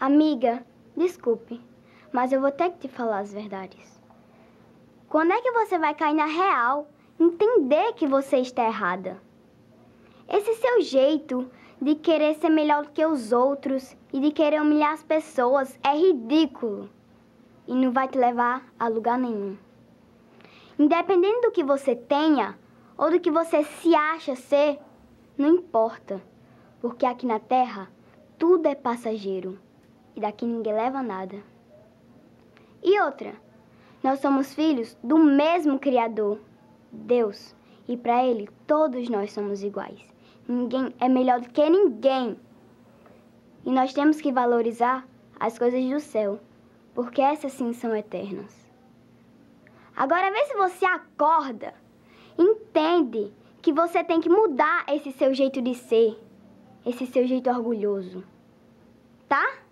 Amiga, desculpe, mas eu vou ter que te falar as verdades. Quando é que você vai cair na real, entender que você está errada? Esse seu jeito de querer ser melhor do que os outros e de querer humilhar as pessoas é ridículo e não vai te levar a lugar nenhum. Independente do que você tenha ou do que você se acha ser, não importa, porque aqui na Terra tudo é passageiro e daqui ninguém leva nada. E outra, nós somos filhos do mesmo Criador, Deus, e para Ele todos nós somos iguais. Ninguém é melhor do que ninguém. E nós temos que valorizar as coisas do céu, porque essas sim são eternas. Agora vê se você acorda, entende que você tem que mudar esse seu jeito de ser, esse seu jeito orgulhoso, tá?